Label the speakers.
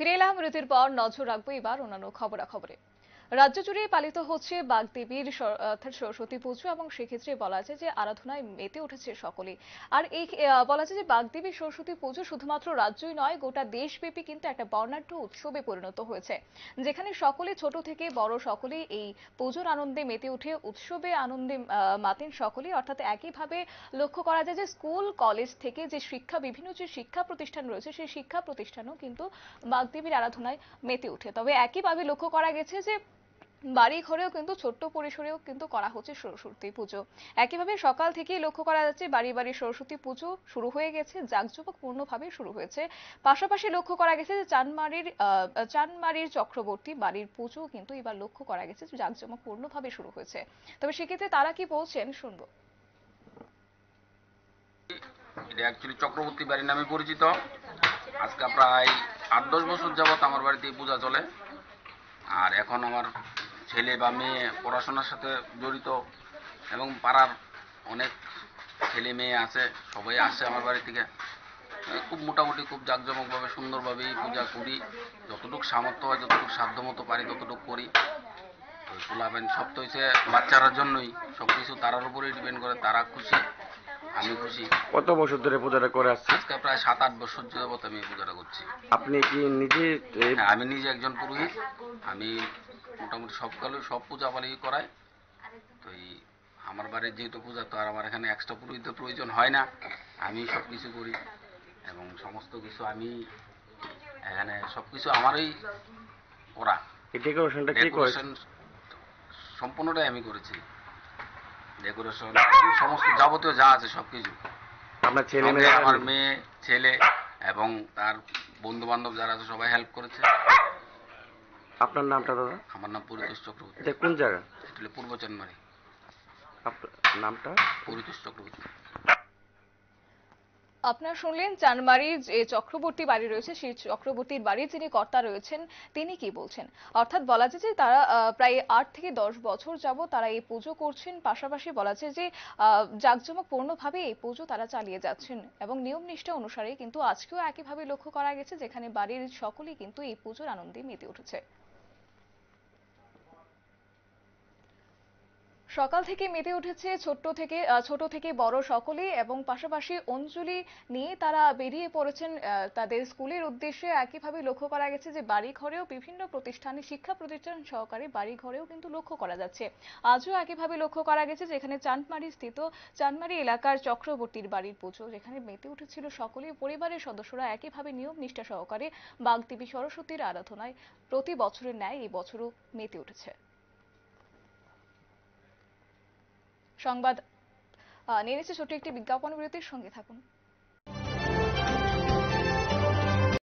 Speaker 1: ফিরে এলাম ঋতুর পর নজর রাখবো এবার অন্যান্য খবরাখবরে রাজ্য জুড়ে পালিত হচ্ছে বাগদেবীর অর্থাৎ সরস্বতী পুজো এবং সেক্ষেত্রে বলা আছে যে আরাধনায় মেতে উঠেছে সকলে আর এই বলা আছে যে বাগদেবীর সরস্বতী পুজো শুধুমাত্র রাজ্যই নয় গোটা দেশব্যাপী কিন্তু একটা বর্ণাঢ্য উৎসবে পরিণত হয়েছে যেখানে সকলে ছোট থেকে বড় সকলেই এই পুজোর আনন্দে মেতে উঠে উৎসবে আনন্দে মাতেন সকলেই অর্থাৎ একইভাবে লক্ষ্য করা যায় যে স্কুল কলেজ থেকে যে শিক্ষা বিভিন্ন যে শিক্ষা প্রতিষ্ঠান রয়েছে সেই শিক্ষা প্রতিষ্ঠানও কিন্তু বাগদেবীর আরাধনায় মেতে উঠে তবে একইভাবে লক্ষ্য করা গেছে যে বাড়ি ঘরেও কিন্তু ছোট্ট পরিসরেও কিন্তু করা হচ্ছে সরস্বতী পুজো একইভাবে সকাল থেকেই লক্ষ্য করা যাচ্ছে বাড়ি বাড়ি সরস্বতী পুজো শুরু হয়ে গেছে জাঁকজমক জাঁকজমকপূর্ণভাবে শুরু হয়েছে পাশাপাশি লক্ষ্য করা গেছে যে চানমারির চানমারির চক্রবর্তী বাড়ির পুজো কিন্তু এবার লক্ষ্য করা গেছে জাঁকজমক জাঁকজমকপূর্ণভাবে শুরু হয়েছে তবে সেক্ষেত্রে তারা কি বলছেন শুনবো
Speaker 2: চক্রবর্তী বাড়ির নামে পরিচিত আজকে প্রায় আট দশ বছর যাবৎ আমার বাড়িতে পূজা চলে আর এখন আমার ছেলে বা মেয়ে পড়াশোনার সাথে জড়িত এবং পাড়ার অনেক ছেলে মেয়ে আছে সবাই আসে আমার বাড়ি থেকে খুব মোটামুটি খুব জাঁকজমকভাবে সুন্দরভাবেই পূজা করি যতটুকু সামর্থ্য হয় যতটুকু মতো পারি ততটুকু করি পোলাবেন সব তো হচ্ছে বাচ্চারার জন্যই সব কিছু তারার উপরেই ডিপেন্ড করে তারা খুশি আমি খুশি কত বছর ধরে পূজাটা করে আসছি আজকে প্রায় সাত আট বছর যাবত আমি এই পূজাটা করছি আপনি কি নিজে হ্যাঁ, আমি নিজে একজন পুরোহিত আমি মোটামুটি সব কালো সব পূজা পালি করায় তো এই আমার বাড়ির যেহেতু পূজা তো আর আমার এখানে এক্সট্রা পুরোহিত প্রয়োজন হয় না আমি সব কিছু করি এবং সমস্ত কিছু আমি এখানে সব কিছু আমারই করা সম্পূর্ণটাই আমি করেছি ডেকোরেশন সমস্ত যাবতীয় যা আছে সব কিছু আমার মেয়ে ছেলে এবং তার বন্ধু বান্ধব যারা আছে সবাই হেল্প করেছে আপনার নামটা দাদা আমার নাম পরিতোষ চক্রবর্তী এটা কোন জায়গা এটা পূর্ব চানমারি নামটা পরিতোষ চক্রবর্তী
Speaker 1: আপনারা শুনলেন চানমারি যে চক্রবর্তী বাড়ি রয়েছে সেই চক্রবর্তীর বাড়ি যিনি কর্তা রয়েছেন তিনি কি বলছেন অর্থাৎ বলা যায় যে তারা প্রায় আট থেকে দশ বছর যাব তারা এই পুজো করছেন পাশাপাশি বলা যায় যে পূর্ণভাবে এই পুজো তারা চালিয়ে যাচ্ছেন এবং নিয়ম নিষ্ঠা অনুসারে কিন্তু আজকেও একইভাবে লক্ষ্য করা গেছে যেখানে বাড়ির সকলেই কিন্তু এই পুজোর আনন্দে মেতে উঠেছে সকাল থেকে মেতে উঠেছে ছোট্ট থেকে ছোট থেকে বড় সকলে এবং পাশাপাশি অঞ্জলি নিয়ে তারা বেরিয়ে পড়েছেন তাদের স্কুলের উদ্দেশ্যে একইভাবে লক্ষ্য করা গেছে যে বাড়ি ঘরেও বিভিন্ন প্রতিষ্ঠানে শিক্ষা প্রতিষ্ঠান সহকারে বাড়ি ঘরেও কিন্তু লক্ষ্য করা যাচ্ছে আজও একইভাবে লক্ষ্য করা গেছে যেখানে চাঁদমারি স্থিত চাঁদমারি এলাকার চক্রবর্তীর বাড়ির পুজো যেখানে মেতে উঠেছিল সকলে পরিবারের সদস্যরা একইভাবে নিয়ম নিষ্ঠা সহকারে বাগদেবী সরস্বতীর আরাধনায় প্রতি বছরের ন্যায় এই বছরও মেতে উঠেছে সংবাদ নিয়ে নিচ্ছে ছোট্ট একটি বিজ্ঞাপন বিরতির সঙ্গে থাকুন